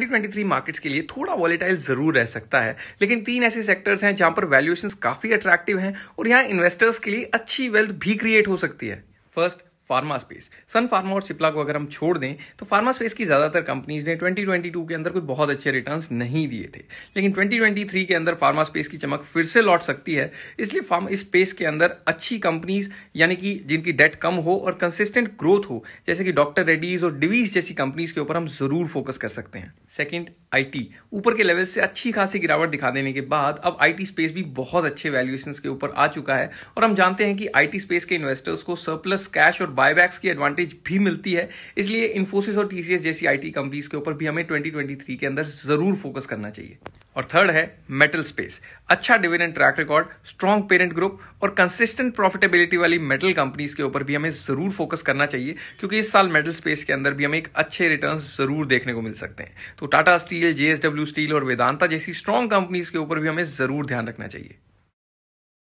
2023 markets के लिए थोड़ा वॉलेटाइल जरूर रह सकता है लेकिन तीन ऐसे सेक्टर्स हैं जहां पर वैल्यूएशंस काफी अट्रैक्टिव हैं और यहां इन्वेस्टर्स के लिए अच्छी वेल्थ भी क्रिएट हो सकती है first pharma space Sun Pharma और सिप्ला को अगर हम छोड़ दें तो फार्मा स्पेस की ज़्यादातर कंपनीज ने 2022 के अंदर कोई बहुत अच्छे रिटर्न्स नहीं दिए थे लेकिन 2023 के अंदर फार्मा स्पेस की चमक फिर से लौट सकती है इसलिए फार्म इस स्पेस के अंदर अच्छी कंपनीज यानी कि जिनकी डेट कम हो और कंसिस्टेंट ग्रोथ हो जैसे कि डॉक्टर रेड्डीज और डिवीज जैसी कंपनीज के ऊपर हम ज़रूर फोकस कर सकते हैं सेकेंड आई ऊपर के लेवल से अच्छी खासी गिरावट दिखा देने के बाद अब आई स्पेस भी बहुत अच्छे वैल्यूएशन के ऊपर आ चुका है और हम जानते हैं कि आई स्पेस के इन्वेस्टर्स को सरप्लस कैश और बायबैक्स की एडवांटेज भी मिलती है इसलिए इन्फोसिस और टीसीएस जैसी आईटी कंपनीज के ऊपर भी हमें 2023 के अंदर ज़रूर फोकस करना चाहिए और थर्ड है मेटल स्पेस अच्छा dividend track record strong parent group और कंसिस्टेंट प्रॉफिटेबिलिटी वाली मेटल कंपनीज के ऊपर भी हमें ज़रूर फोकस करना चाहिए क्योंकि इस साल मेटल स्पेस के अंदर भी हमें एक अच्छे रिटर्न ज़रूर देखने को मिल सकते हैं तो टाटा स्टील जेएसडब्ल्यू स्टील और वेदांता जैसी स्ट्रॉन्ग कंपनीज के ऊपर भी हमें ज़रूर ध्यान रखना चाहिए